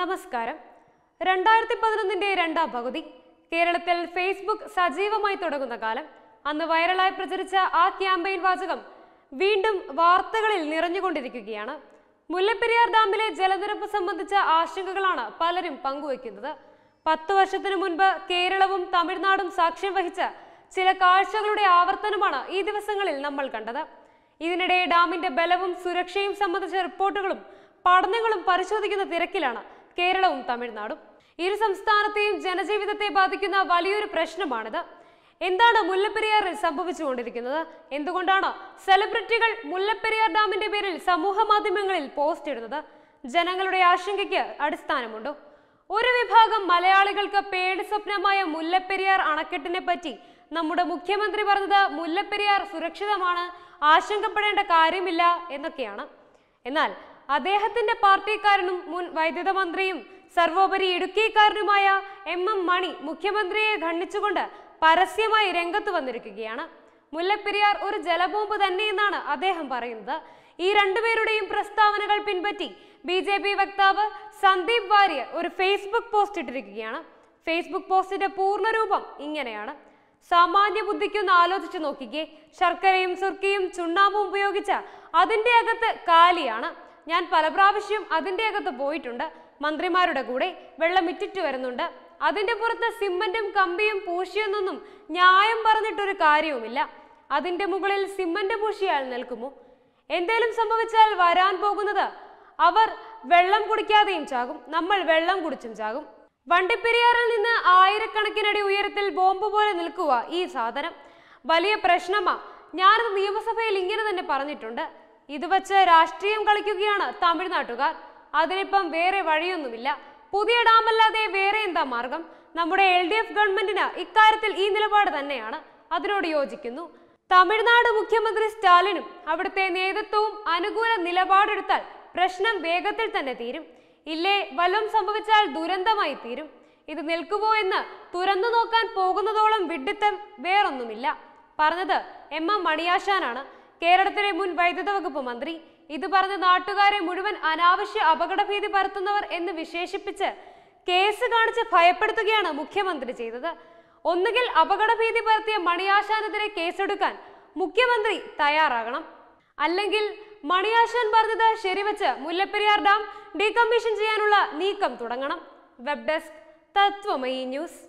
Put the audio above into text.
നമസ്കാരം രണ്ടായിരത്തി പതിനൊന്നിന്റെ രണ്ടാം പകുതി കേരളത്തിൽ ഫേസ്ബുക്ക് സജീവമായി തുടങ്ങുന്ന കാലം അന്ന് വൈറലായി പ്രചരിച്ച ആ ക്യാമ്പയിൻ വാചകം വീണ്ടും വാർത്തകളിൽ നിറഞ്ഞുകൊണ്ടിരിക്കുകയാണ് മുല്ലപ്പെരിയാർ ഡാമിലെ ജലനിരപ്പ് സംബന്ധിച്ച ആശങ്കകളാണ് പലരും പങ്കുവയ്ക്കുന്നത് പത്ത് വർഷത്തിനു മുൻപ് കേരളവും തമിഴ്നാടും സാക്ഷ്യം വഹിച്ച ചില കാഴ്ചകളുടെ ആവർത്തനമാണ് ഈ ദിവസങ്ങളിൽ നമ്മൾ കണ്ടത് ഇതിനിടെ ഡാമിന്റെ ബലവും സുരക്ഷയും സംബന്ധിച്ച റിപ്പോർട്ടുകളും പഠനങ്ങളും പരിശോധിക്കുന്ന തിരക്കിലാണ് കേരളവും തമിഴ്നാടും ഇരു സംസ്ഥാനത്തെയും ജനജീവിതത്തെ ബാധിക്കുന്ന വലിയൊരു പ്രശ്നമാണിത് എന്താണ് മുല്ലപ്പെരിയാറിൽ സംഭവിച്ചുകൊണ്ടിരിക്കുന്നത് എന്തുകൊണ്ടാണ് സെലിബ്രിറ്റികൾ മുല്ലപ്പെരിയാർ ഡാമിന്റെ പേരിൽ സമൂഹ മാധ്യമങ്ങളിൽ പോസ്റ്റ് ഇടുന്നത് ജനങ്ങളുടെ ആശങ്കയ്ക്ക് അടിസ്ഥാനമുണ്ടോ ഒരു വിഭാഗം മലയാളികൾക്ക് പേടി സ്വപ്നമായ മുല്ലപ്പെരിയാർ അണക്കെട്ടിനെ പറ്റി നമ്മുടെ മുഖ്യമന്ത്രി പറഞ്ഞത് മുല്ലപ്പെരിയാർ സുരക്ഷിതമാണ് ആശങ്കപ്പെടേണ്ട കാര്യമില്ല എന്നൊക്കെയാണ് എന്നാൽ അദ്ദേഹത്തിന്റെ പാർട്ടിക്കാരനും മുൻ വൈദ്യുത മന്ത്രിയും സർവോപരി ഇടുക്കിക്കാരനുമായ എം എം മണി മുഖ്യമന്ത്രിയെ ഖണ്ഡിച്ചുകൊണ്ട് പരസ്യമായി രംഗത്ത് വന്നിരിക്കുകയാണ് മുല്ലപ്പെരിയാർ ഒരു ജലബോംബ് തന്നെയെന്നാണ് അദ്ദേഹം പറയുന്നത് ഈ രണ്ടുപേരുടെയും പ്രസ്താവനകൾ പിൻപറ്റി ബി ജെ പി വക്താവ് സന്ദീപ് വാര്യർ ഒരു ഫേസ്ബുക്ക് പോസ്റ്റ് ഇട്ടിരിക്കുകയാണ് ഫേസ്ബുക്ക് പോസ്റ്റിന്റെ പൂർണ്ണരൂപം ഇങ്ങനെയാണ് സാമാന്യ ബുദ്ധിക്കൊന്ന് ആലോചിച്ചു നോക്കിക്കേ ശർക്കരയും സുർക്കിയും ചുണ്ണാമ്പും ഉപയോഗിച്ച അതിന്റെ അകത്ത് കാലിയാണ് ഞാൻ പല പ്രാവശ്യം അതിൻ്റെ അകത്ത് പോയിട്ടുണ്ട് മന്ത്രിമാരുടെ കൂടെ വെള്ളം ഇറ്റിറ്റ് വരുന്നുണ്ട് അതിൻ്റെ പുറത്ത് സിമ്മൻറ്റും കമ്പിയും പൂശിയെന്നൊന്നും ന്യായം പറഞ്ഞിട്ടൊരു കാര്യവുമില്ല അതിൻ്റെ മുകളിൽ സിമ്മൻ്റ് പൂശിയാൽ നിൽക്കുമോ എന്തേലും സംഭവിച്ചാൽ വരാൻ പോകുന്നത് അവർ വെള്ളം കുടിക്കാതെയും ചാകും നമ്മൾ വെള്ളം കുടിച്ചും ചാകും വണ്ടിപ്പെരിയാറിൽ നിന്ന് ആയിരക്കണക്കിനടി ഉയരത്തിൽ ബോംബ് പോലെ നിൽക്കുക ഈ സാധനം വലിയ പ്രശ്നമാ ഞാനത് നിയമസഭയിൽ ഇങ്ങനെ തന്നെ പറഞ്ഞിട്ടുണ്ട് ഇത് വച്ച് രാഷ്ട്രീയം കളിക്കുകയാണ് തമിഴ്നാട്ടുകാർ അതിനിപ്പം വേറെ വഴിയൊന്നുമില്ല പുതിയ ഡാമല്ലാതെ വേറെ എന്താ മാർഗം നമ്മുടെ എൽ ഡി എഫ് ഗവൺമെന്റിന് ഇക്കാര്യത്തിൽ ഈ നിലപാട് തന്നെയാണ് അതിനോട് യോജിക്കുന്നു തമിഴ്നാട് മുഖ്യമന്ത്രി സ്റ്റാലിനും അവിടുത്തെ നേതൃത്വവും അനുകൂല നിലപാടെടുത്താൽ പ്രശ്നം വേഗത്തിൽ തന്നെ തീരും ഇല്ലേ വല്ലതും സംഭവിച്ചാൽ ദുരന്തമായി തീരും ഇത് നിൽക്കുമോ എന്ന് തുറന്നു നോക്കാൻ പോകുന്നതോളം വിഡിത്തം വേറൊന്നുമില്ല പറഞ്ഞത് എം എം മണിയാശാനാണ് കേരളത്തിലെ മുൻ വൈദ്യുത വകുപ്പ് മന്ത്രി ഇത് പറഞ്ഞ് നാട്ടുകാരെ മുഴുവൻ അനാവശ്യ അപകടഭീതി പരത്തുന്നവർ എന്ന് വിശേഷിപ്പിച്ച് കേസ് കാണിച്ച് ഭയപ്പെടുത്തുകയാണ് മുഖ്യമന്ത്രി ചെയ്തത് ഒന്നുകിൽ അപകടഭീതി പരത്തിയ മണിയാശാനെതിരെ കേസെടുക്കാൻ മുഖ്യമന്ത്രി തയ്യാറാകണം അല്ലെങ്കിൽ മണിയാശാൻ പറഞ്ഞത് ശരിവച്ച് മുല്ലപ്പെരിയാർ ഡാം ഡീകമ്മീഷൻ ചെയ്യാനുള്ള നീക്കം തുടങ്ങണം വെബ് ഡെസ്ക് തത്വമയി ന്യൂസ്